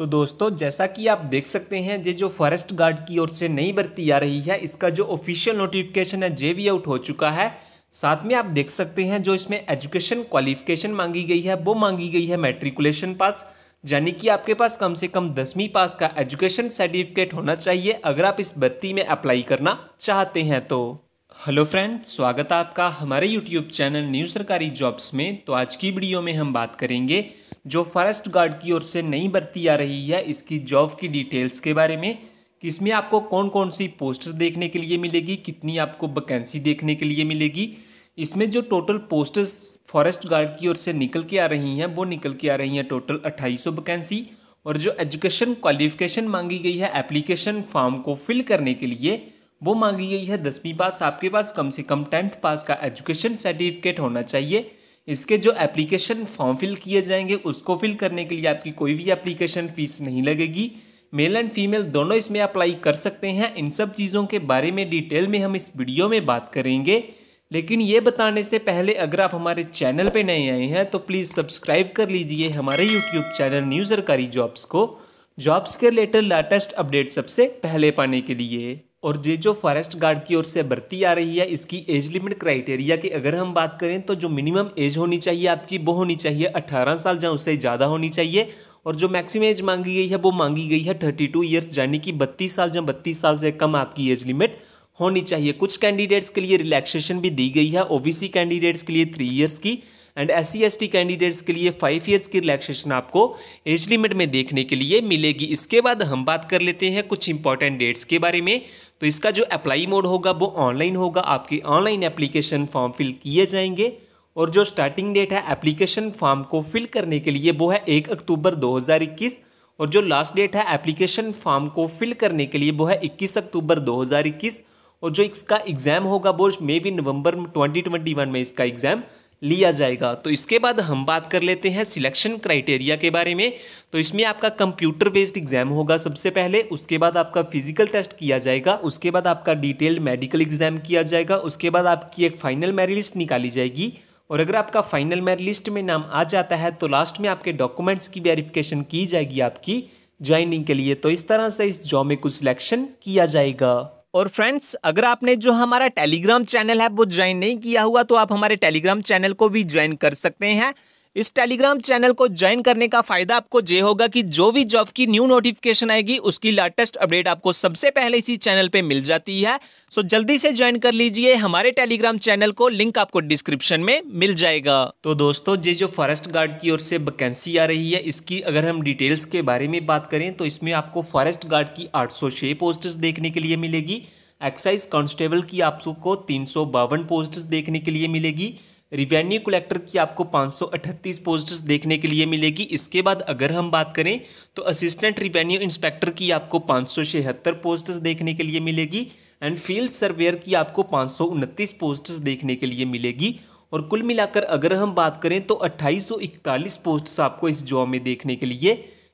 तो दोस्तों जैसा कि आप देख सकते हैं ये जो फॉरेस्ट गार्ड की ओर से नई भर्ती आ रही है इसका जो ऑफिशियल नोटिफिकेशन है जे भी आउट हो चुका है साथ में आप देख सकते हैं जो इसमें एजुकेशन क्वालिफिकेशन मांगी गई है वो मांगी गई है मेट्रिकुलेशन पास यानी कि आपके पास कम से कम दसवीं पास का एजुकेशन सर्टिफिकेट होना चाहिए अगर आप इस भर्ती में अप्लाई करना चाहते हैं तो हेलो फ्रेंड स्वागत है आपका हमारे यूट्यूब चैनल न्यू सरकारी जॉब्स में तो आज की वीडियो में हम बात करेंगे जो फॉरेस्ट गार्ड की ओर से नई भर्ती आ रही है इसकी जॉब की डिटेल्स के बारे में कि इसमें आपको कौन कौन सी पोस्ट देखने के लिए मिलेगी कितनी आपको वैकेंसी देखने के लिए मिलेगी इसमें जो टोटल पोस्टर्स फॉरेस्ट गार्ड की ओर से निकल के आ रही हैं वो निकल के आ रही हैं टोटल अट्ठाईस वैकेंसी और जो एजुकेशन क्वालिफिकेशन मांगी गई है एप्लीकेशन फॉर्म को फिल करने के लिए वो मांगी गई है दसवीं पास आपके पास कम से कम टेंथ पास का एजुकेशन सर्टिफिकेट होना चाहिए इसके जो एप्लीकेशन फॉर्म फिल किए जाएंगे उसको फिल करने के लिए आपकी कोई भी एप्लीकेशन फ़ीस नहीं लगेगी मेल एंड फीमेल दोनों इसमें अप्लाई कर सकते हैं इन सब चीज़ों के बारे में डिटेल में हम इस वीडियो में बात करेंगे लेकिन ये बताने से पहले अगर आप हमारे चैनल पे नए आए हैं तो प्लीज़ सब्सक्राइब कर लीजिए हमारे यूट्यूब चैनल न्यू सरकारी जॉब्स को जॉब्स के रिलेटेड लेटेस्ट अपडेट सबसे पहले पाने के लिए और ये जो फॉरेस्ट गार्ड की ओर से भर्ती आ रही है इसकी एज लिमिट क्राइटेरिया की अगर हम बात करें तो जो मिनिमम एज होनी चाहिए आपकी वो होनी चाहिए अट्ठारह साल या उससे ज़्यादा होनी चाहिए और जो मैक्सिमम एज मांगी गई है वो मांगी गई है थर्टी टू ईयर्स यानी कि बत्तीस साल या बत्तीस साल से कम आपकी एज लिमिट होनी चाहिए कुछ कैंडिडेट्स के लिए रिलैक्सेशन भी दी गई है ओ कैंडिडेट्स के लिए थ्री ईयर्स की एंड एस सी कैंडिडेट्स के लिए फाइव ईयर्स की रिलैक्सेशन आपको एज लिमिट में देखने के लिए मिलेगी इसके बाद हम बात कर लेते हैं कुछ इंपॉर्टेंट डेट्स के बारे में तो इसका जो अप्लाई मोड होगा वो ऑनलाइन होगा आपकी ऑनलाइन एप्लीकेशन फॉर्म फिल किए जाएंगे और जो स्टार्टिंग डेट है एप्लीकेशन फॉर्म को फिल करने के लिए वो है एक अक्टूबर 2021 और जो लास्ट डेट है एप्लीकेशन फॉर्म को फिल करने के लिए वो है 21 अक्टूबर 2021 और जो इसका एग्ज़ाम होगा वो मे बी नवंबर 2021 में इसका एग्ज़ाम लिया जाएगा तो इसके बाद हम बात कर लेते हैं सिलेक्शन क्राइटेरिया के बारे में तो इसमें आपका कंप्यूटर बेस्ड एग्जाम होगा सबसे पहले उसके बाद आपका फिजिकल टेस्ट किया जाएगा उसके बाद आपका डिटेल्ड मेडिकल एग्जाम किया जाएगा उसके बाद आपकी एक फाइनल मेरिट लिस्ट निकाली जाएगी और अगर आपका फाइनल मेरिट लिस्ट में नाम आ जाता है तो लास्ट में आपके डॉक्यूमेंट्स की वेरिफिकेशन की जाएगी आपकी ज्वाइनिंग के लिए तो इस तरह से इस जॉब में कुछ सिलेक्शन किया जाएगा और फ्रेंड्स अगर आपने जो हमारा टेलीग्राम चैनल है वो ज्वाइन नहीं किया हुआ तो आप हमारे टेलीग्राम चैनल को भी ज्वाइन कर सकते हैं इस टेलीग्राम चैनल को ज्वाइन करने का फायदा आपको ये होगा कि जो भी जॉब की न्यू नोटिफिकेशन आएगी उसकी लेटेस्ट अपडेट आपको सबसे पहले इसी चैनल पे मिल जाती है सो जल्दी से ज्वाइन कर लीजिए हमारे टेलीग्राम चैनल को लिंक आपको डिस्क्रिप्शन में मिल जाएगा तो दोस्तों ये जो फॉरेस्ट गार्ड की ओर से वैकेंसी आ रही है इसकी अगर हम डिटेल्स के बारे में बात करें तो इसमें आपको फॉरेस्ट गार्ड की आठ सौ देखने के लिए मिलेगी एक्साइज कांस्टेबल की आपको तीन सौ बावन देखने के लिए मिलेगी रिवेन्यू कलेक्टर की आपको 538 पोस्ट्स देखने के लिए मिलेगी इसके बाद अगर हम बात करें तो असिस्टेंट रिवेन्यू इंस्पेक्टर की आपको पाँच पोस्ट्स देखने के लिए मिलेगी एंड फील्ड सर्वेयर की आपको पाँच पोस्ट्स देखने के लिए मिलेगी और कुल मिलाकर अगर हम बात करें तो अट्ठाईस पोस्ट्स आपको इस जॉब में देखने के लिए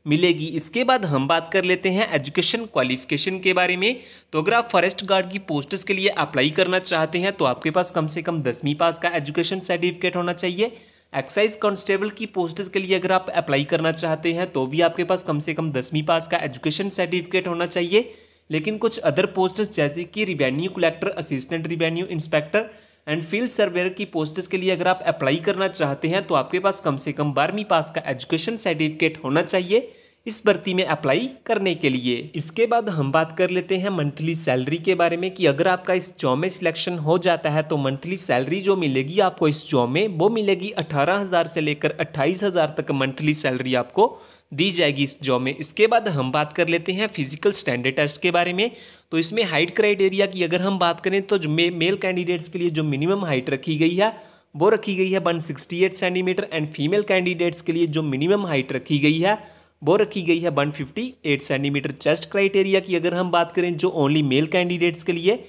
मिलेगी इसके बाद हम बात कर लेते हैं एजुकेशन क्वालिफिकेशन के बारे में तो अगर आप फॉरेस्ट गार्ड की पोस्ट्स के लिए अप्लाई करना चाहते हैं तो आपके पास कम से कम दसवीं पास का एजुकेशन सर्टिफिकेट होना चाहिए एक्साइज कांस्टेबल की पोस्ट्स के लिए अगर आप अप्लाई करना चाहते हैं तो भी आपके पास कम से कम दसवीं पास का एजुकेशन सर्टिफिकेट होना चाहिए लेकिन कुछ अदर पोस्ट्स जैसे कि revenue collector assistant revenue inspector and field surveyor की पोस्ट के लिए अगर आप अप्लाई करना चाहते हैं तो आपके पास कम से कम बारहवीं पास का एजुकेशन सर्टिफिकेट होना चाहिए इस भर्ती में अप्लाई करने के लिए इसके बाद हम बात कर लेते हैं मंथली सैलरी के बारे में कि अगर आपका इस जॉब में सिलेक्शन हो जाता है तो मंथली सैलरी जो मिलेगी आपको इस जॉब में वो मिलेगी अठारह हज़ार से लेकर अट्ठाईस हज़ार तक मंथली सैलरी आपको दी जाएगी इस जॉब में इसके बाद हम बात कर लेते हैं फिजिकल स्टैंडर्ड टेस्ट के बारे में तो इसमें हाइट क्राइटेरिया की अगर हम बात करें तो मे, मेल कैंडिडेट्स के लिए जो मिनिमम हाइट रखी गई है वो रखी गई है one centimetre and female candidates के लिए जो मिनिमम हाइट रखी गई है वो रखी गई है 158 सेंटीमीटर चेस्ट क्राइटेरिया की अगर हम बात करें जो ओनली मेल कैंडिडेट्स के लिए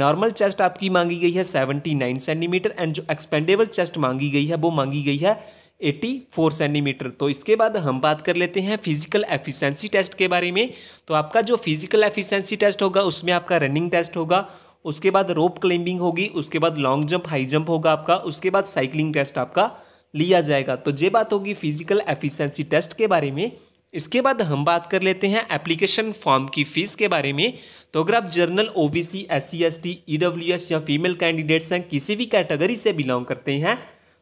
नॉर्मल चेस्ट आपकी मांगी गई है 79 सेंटीमीटर एंड जो एक्सपेंडेबल चेस्ट मांगी गई है वो मांगी गई है 84 सेंटीमीटर तो इसके बाद हम बात कर लेते हैं फिजिकल एफिशिएंसी टेस्ट के बारे में तो आपका जो फिजिकल एफिशिएंसी टेस्ट होगा उसमें आपका रनिंग टेस्ट होगा उसके बाद रोप क्लाइंबिंग होगी उसके बाद लॉन्ग जंप हाई जंप होगा आपका उसके बाद साइकिलिंग टेस्ट आपका लिया जाएगा तो ये बात होगी फिजिकल एफिशिएंसी टेस्ट के बारे में इसके बाद हम बात कर लेते हैं एप्लीकेशन फॉर्म की फ़ीस के बारे में तो अगर आप general O B C S C S T E W S या फीमेल कैंडिडेट्स हैं किसी भी कैटेगरी से बिलोंग करते हैं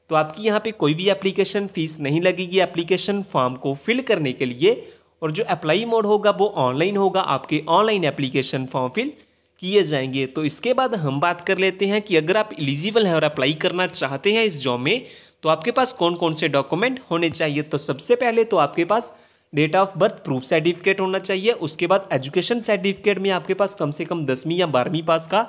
तो आपकी यहाँ पे कोई भी एप्लीकेशन फ़ीस नहीं लगेगी एप्लीकेशन फॉर्म को फिल करने के लिए और जो अप्लाई मोड होगा वो ऑनलाइन होगा आपके ऑनलाइन एप्लीकेशन फॉर्म फिल किए जाएंगे तो इसके बाद हम बात कर लेते हैं कि अगर आप एलिजिबल हैं और अप्लाई करना चाहते हैं इस जॉब में तो आपके पास कौन कौन से डॉक्यूमेंट होने चाहिए तो सबसे पहले तो आपके पास date of birth proof certificate होना चाहिए उसके बाद एजुकेशन सर्टिफिकेट में आपके पास कम से कम दसवीं या बारहवीं पास का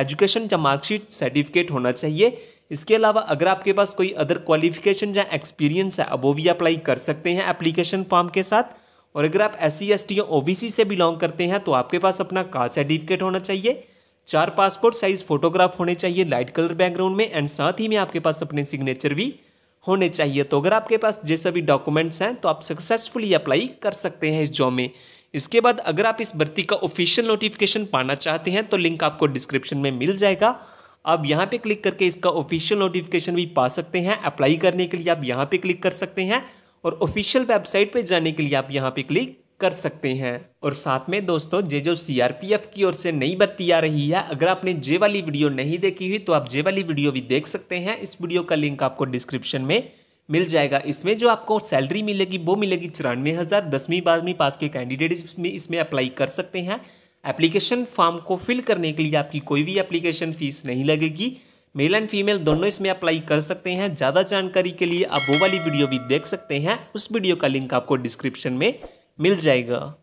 एजुकेशन या मार्कशीट सर्टिफिकेट होना चाहिए इसके अलावा अगर आपके पास कोई अदर क्वालिफिकेशन या एक्सपीरियंस है अब वो भी अप्लाई कर सकते हैं एप्लीकेशन फॉर्म के साथ और अगर आप एस सी एस टी या ओ बी सी से बिलोंग करते हैं तो आपके पास अपना कास्ट सर्टिफिकेट होना चाहिए चार पासपोर्ट साइज़ फोटोग्राफ होने चाहिए लाइट कलर बैकग्राउंड में एंड साथ ही में आपके पास अपने सिग्नेचर भी होने चाहिए तो अगर आपके पास जैसे भी डॉक्यूमेंट्स हैं तो आप सक्सेसफुली अप्लाई कर सकते हैं इस जॉब में इसके बाद अगर आप इस भर्ती का ऑफिशियल नोटिफिकेशन पाना चाहते हैं तो लिंक आपको डिस्क्रिप्शन में मिल जाएगा आप यहाँ पे क्लिक करके इसका ऑफिशियल नोटिफिकेशन भी पा सकते हैं अप्लाई करने के लिए आप यहाँ पे क्लिक कर सकते हैं और ऑफिशियल वेबसाइट पे जाने के लिए आप यहाँ पे क्लिक कर सकते हैं और साथ में दोस्तों जे जो सी की ओर से नई भर्ती आ रही है अगर आपने जे वाली वीडियो नहीं देखी हुई तो आप जे वाली वीडियो भी देख सकते हैं इस वीडियो का लिंक आपको डिस्क्रिप्शन में मिल जाएगा इसमें जो आपको सैलरी मिलेगी वो मिलेगी चौरानवे हज़ार दसवीं बारहवीं पास के कैंडिडेट इसमें इसमें अप्लाई कर सकते हैं एप्लीकेशन फॉर्म को फिल करने के लिए आपकी कोई भी एप्लीकेशन फ़ीस नहीं लगेगी मेल एंड फीमेल दोनों इसमें अप्लाई कर सकते हैं ज़्यादा जानकारी के लिए आप वो वाली वीडियो भी देख सकते हैं उस वीडियो का लिंक आपको डिस्क्रिप्शन में मिल जाएगा